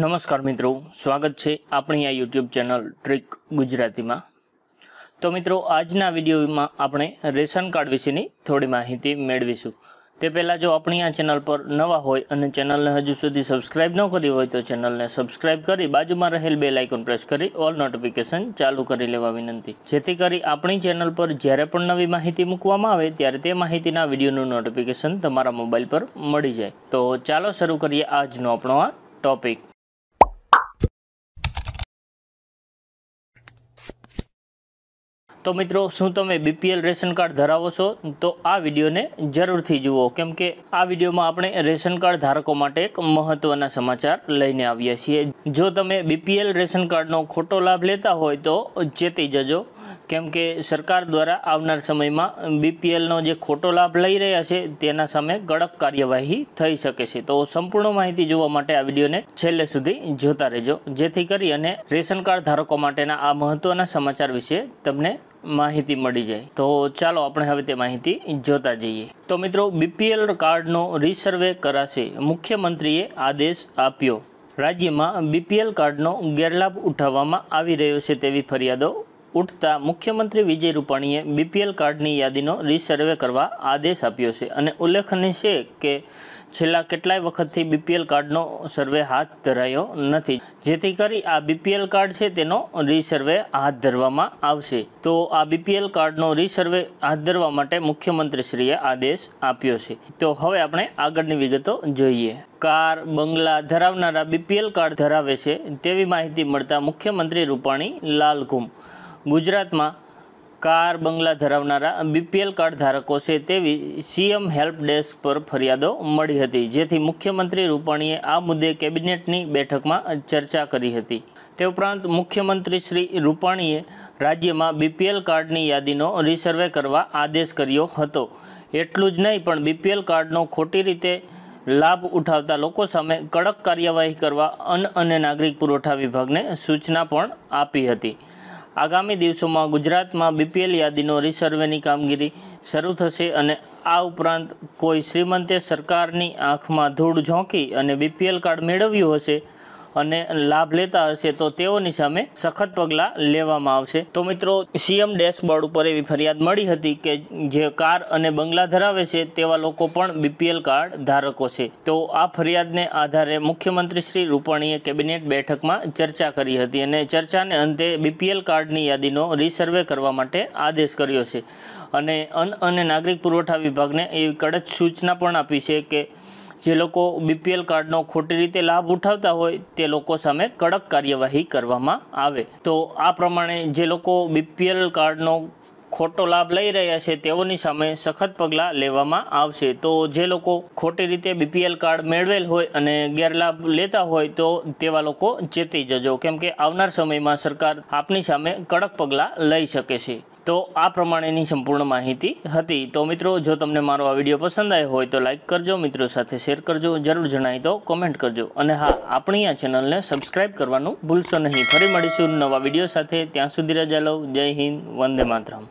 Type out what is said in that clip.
નમસ્કાર મિત્રો સ્વાગત છે આપણી આ યુટ્યુબ ચેનલ ટ્રીક ગુજરાતીમાં તો મિત્રો આજના વિડીયોમાં આપણે રેશન કાર્ડ વિશેની થોડી માહિતી મેળવીશું તે પહેલાં જો આપણી આ ચેનલ પર નવા હોય અને ચેનલને હજુ સુધી સબસ્ક્રાઇબ ન કરી હોય તો ચેનલને સબસ્ક્રાઇબ કરી બાજુમાં રહેલ બે લાઇકોન પ્રેસ કરી ઓલ નોટિફિકેશન ચાલુ કરી લેવા વિનંતી જેથી કરી આપણી ચેનલ પર જ્યારે પણ નવી માહિતી મૂકવામાં આવે ત્યારે તે માહિતીના વિડીયોનું નોટિફિકેશન તમારા મોબાઈલ પર મળી જાય તો ચાલો શરૂ કરીએ આજનો આપણો આ ટોપિક તો મિત્રો શું તમે બીપીએલ રેશન કાર્ડ ધરાવો છો તો આ વિડીયોને જરૂરથી જુઓ કેમ કે આ વિડીયોમાં આપણે રેશન કાર્ડ ધારકો માટે એક મહત્વના સમાચાર લઈને આવીએ છીએ જો તમે બીપીએલ રેશન કાર્ડનો ખોટો લાભ લેતા હોય તો ચેતી જજો કેમ કે સરકાર દ્વારા આવનાર સમયમાં બીપીએલનો જે ખોટો લાભ લઈ રહ્યા છે તેના સામે કડક કાર્યવાહી થઈ શકે છે તો સંપૂર્ણ માહિતી જોવા માટે આ વિડીયોને છેલ્લે સુધી જોતા રહેજો જેથી કરી અને રેશન કાર્ડ ધારકો માટેના આ મહત્વના સમાચાર વિશે તમને માહિતી મળી જાય તો ચાલો આપણે હવે તે માહિતી જોતા જઈએ તો મિત્રો બીપીએલ કાર્ડનો રિસર્વે કરાશે મુખ્યમંત્રીએ આદેશ આપ્યો રાજ્યમાં બીપીએલ કાર્ડનો ગેરલાભ ઉઠાવવામાં આવી રહ્યો છે તેવી ફરિયાદો ઉઠતા મુખ્યમંત્રી વિજય રૂપાણીએ બીપીએલ કાર્ડની યાદીનો રીસર્વે કરવા આદેશ આપ્યો છે અને ઉલ્લેખનીય છે કે છેલ્લા કેટલાય વખતથી બીપીએલ કાર્ડનો સર્વે હાથ ધરાયો નથી જેથી કરી આ બીપીએલ કાર્ડ છે તેનો રીસર્વે હાથ ધરવામાં આવશે તો આ બીપીએલ કાર્ડનો રીસર્વે હાથ ધરવા માટે મુખ્યમંત્રીશ્રીએ આદેશ આપ્યો છે તો હવે આપણે આગળની વિગતો જોઈએ કાર બંગલા ધરાવનારા બીપીએલ કાર્ડ ધરાવે છે તેવી માહિતી મળતા મુખ્યમંત્રી રૂપાણી લાલઘુમ ગુજરાતમાં કાર બંગલા ધરાવનારા બીપીએલ કાર્ડ ધારકો છે તેવી સીએમ હેલ્પ ડેસ્ક પર ફરિયાદો મળી હતી જેથી મુખ્યમંત્રી રૂપાણીએ આ મુદ્દે કેબિનેટની બેઠકમાં ચર્ચા કરી હતી તે ઉપરાંત મુખ્યમંત્રી શ્રી રૂપાણીએ રાજ્યમાં બીપીએલ કાર્ડની યાદીનો રિસર્વે કરવા આદેશ કર્યો હતો એટલું જ નહીં પણ બીપીએલ કાર્ડનો ખોટી રીતે લાભ ઉઠાવતા લોકો સામે કડક કાર્યવાહી કરવા અન્ન અને નાગરિક પુરવઠા વિભાગને સૂચના પણ આપી હતી આગામી દિવસોમાં ગુજરાતમાં બીપીએલ યાદીનો રિસર્વેની કામગીરી શરૂ થશે અને આ ઉપરાંત કોઈ શ્રીમંતે સરકારની આંખમાં ધૂળ ઝોંકી અને બીપીએલ કાર્ડ મેળવ્યું હશે અને લાભ લેતા હશે તો તેઓની સામે સખત પગલાં લેવામાં આવશે તો મિત્રો સીએમ ડેશબોર્ડ ઉપર એવી ફરિયાદ મળી હતી કે જે કાર અને બંગલા ધરાવે છે તેવા લોકો પણ બીપીએલ કાર્ડ ધારકો છે તો આ ફરિયાદને આધારે મુખ્યમંત્રી શ્રી રૂપાણીએ કેબિનેટ બેઠકમાં ચર્ચા કરી હતી અને ચર્ચાને અંતે બીપીએલ કાર્ડની યાદીનો રીસર્વે કરવા માટે આદેશ કર્યો છે અને અન્ન અને નાગરિક પુરવઠા વિભાગને એવી કડક સૂચના પણ આપી છે કે જે લોકો બીપીએલ કાર્ડનો ખોટી રીતે લાભ ઉઠાવતા હોય તે લોકો સામે કડક કાર્યવાહી કરવામાં આવે તો આ પ્રમાણે જે લોકો બીપીએલ કાર્ડનો ખોટો લાભ લઈ રહ્યા છે તેઓની સામે સખત પગલાં લેવામાં આવશે તો જે લોકો ખોટી રીતે બીપીએલ કાર્ડ મેળવેલ હોય અને ગેરલાભ લેતા હોય તો તેવા લોકો ચેતી જજો કેમ કે આવનાર સમયમાં સરકાર આપની સામે કડક પગલાં લઈ શકે છે તો આ પ્રમાણેની સંપૂર્ણ માહિતી હતી તો મિત્રો જો તમને મારો આ વિડીયો પસંદ આવ્યો હોય તો લાઇક કરજો મિત્રો સાથે શેર કરજો જરૂર જણાય તો કોમેન્ટ કરજો અને હા આપણી આ ચેનલને સબસ્ક્રાઈબ કરવાનું ભૂલશો નહીં ફરી મળીશું નવા વિડીયો સાથે ત્યાં સુધી રજા લઉં જય હિન્દ વંદે માતરમ